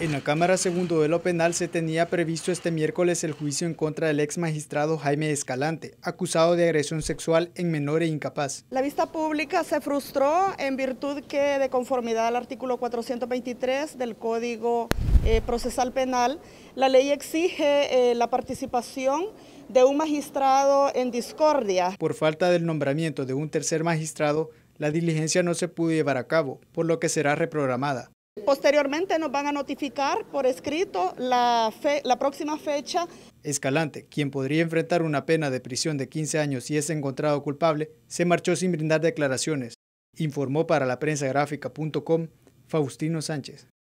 En la Cámara Segundo de lo Penal se tenía previsto este miércoles el juicio en contra del ex magistrado Jaime Escalante, acusado de agresión sexual en menor e incapaz. La vista pública se frustró en virtud que de conformidad al artículo 423 del Código eh, Procesal Penal, la ley exige eh, la participación de un magistrado en discordia. Por falta del nombramiento de un tercer magistrado, la diligencia no se pudo llevar a cabo, por lo que será reprogramada. Posteriormente nos van a notificar por escrito la, la próxima fecha. Escalante, quien podría enfrentar una pena de prisión de 15 años si es encontrado culpable, se marchó sin brindar declaraciones, informó para la prensa gráfica.com Faustino Sánchez.